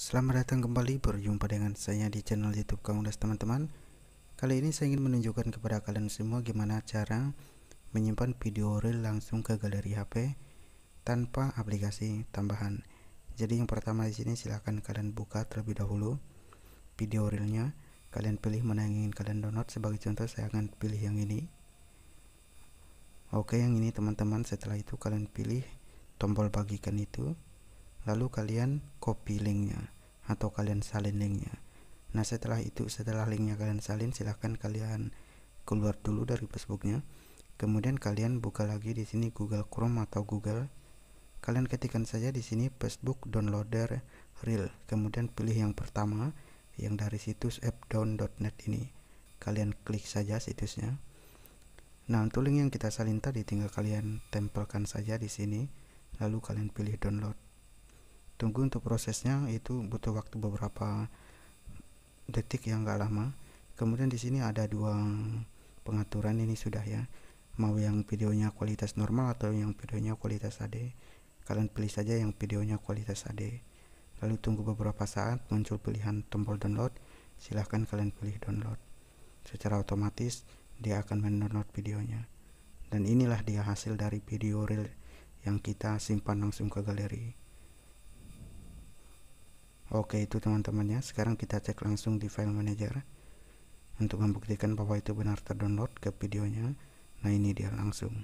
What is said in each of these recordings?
Selamat datang kembali berjumpa dengan saya di channel YouTube Kang Udas teman-teman. Kali ini saya ingin menunjukkan kepada kalian semua gimana cara menyimpan video reel langsung ke galeri HP tanpa aplikasi tambahan. Jadi yang pertama di sini silahkan kalian buka terlebih dahulu video reelnya. Kalian pilih mana yang ingin kalian download. Sebagai contoh saya akan pilih yang ini. Oke, yang ini teman-teman. Setelah itu kalian pilih tombol bagikan itu lalu kalian copy linknya atau kalian salin linknya nah setelah itu setelah linknya kalian salin silahkan kalian keluar dulu dari Facebooknya kemudian kalian buka lagi di sini Google Chrome atau Google kalian ketikkan saja di sini Facebook downloader real kemudian pilih yang pertama yang dari situs appdown.net ini kalian klik saja situsnya nah untuk link yang kita salin tadi tinggal kalian tempelkan saja di sini lalu kalian pilih download tunggu untuk prosesnya itu butuh waktu beberapa detik yang nggak lama kemudian di sini ada dua pengaturan ini sudah ya mau yang videonya kualitas normal atau yang videonya kualitas HD kalian pilih saja yang videonya kualitas HD lalu tunggu beberapa saat muncul pilihan tombol download silahkan kalian pilih download secara otomatis dia akan mendownload videonya dan inilah dia hasil dari video real yang kita simpan langsung ke galeri oke itu teman-teman ya sekarang kita cek langsung di file manager untuk membuktikan bahwa itu benar terdownload ke videonya nah ini dia langsung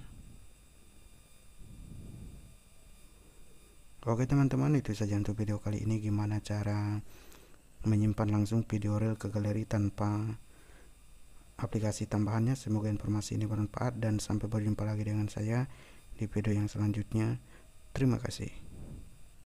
oke teman-teman itu saja untuk video kali ini gimana cara menyimpan langsung video reel ke galeri tanpa aplikasi tambahannya semoga informasi ini bermanfaat dan sampai berjumpa lagi dengan saya di video yang selanjutnya terima kasih